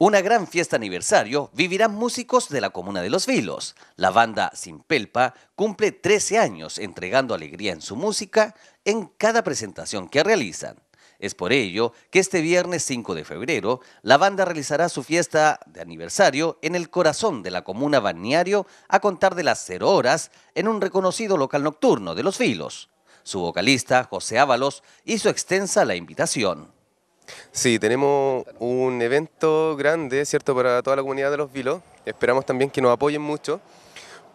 Una gran fiesta aniversario vivirán músicos de la comuna de Los Vilos. La banda Sin Pelpa cumple 13 años entregando alegría en su música en cada presentación que realizan. Es por ello que este viernes 5 de febrero la banda realizará su fiesta de aniversario en el corazón de la comuna Balneario a contar de las 0 horas en un reconocido local nocturno de Los Vilos. Su vocalista, José Ábalos, hizo extensa la invitación. Sí, tenemos un evento grande, ¿cierto?, para toda la comunidad de Los Vilos. Esperamos también que nos apoyen mucho,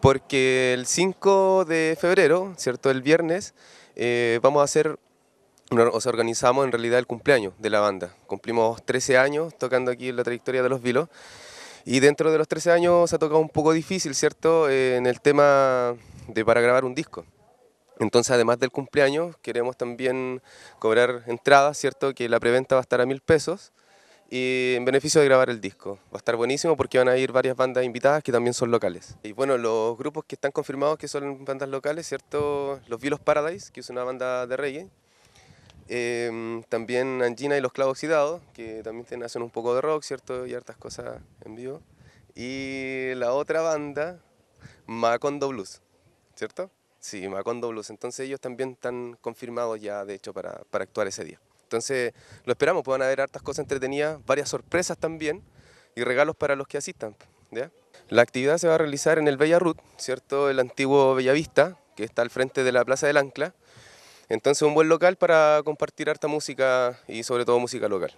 porque el 5 de febrero, ¿cierto?, el viernes, eh, vamos a hacer, o organizamos en realidad el cumpleaños de la banda. Cumplimos 13 años tocando aquí en la trayectoria de Los Vilos. Y dentro de los 13 años se ha tocado un poco difícil, ¿cierto?, eh, en el tema de para grabar un disco. Entonces, además del cumpleaños, queremos también cobrar entradas, ¿cierto? Que la preventa va a estar a mil pesos y en beneficio de grabar el disco. Va a estar buenísimo porque van a ir varias bandas invitadas que también son locales. Y bueno, los grupos que están confirmados que son bandas locales, ¿cierto? Los Vilos Paradise, que es una banda de reggae. Em, también Angina y los Clavos Oxidados, que también hacen un poco de rock, ¿cierto? Y hartas cosas en vivo. Y la otra banda, Macondo Blues, ¿cierto? Sí, Blues, Entonces ellos también están confirmados ya, de hecho, para, para actuar ese día. Entonces lo esperamos, puedan haber hartas cosas entretenidas, varias sorpresas también y regalos para los que asistan. ¿ya? La actividad se va a realizar en el Bellarut, ¿cierto? El antiguo Bellavista, que está al frente de la Plaza del Ancla. Entonces un buen local para compartir harta música y sobre todo música local.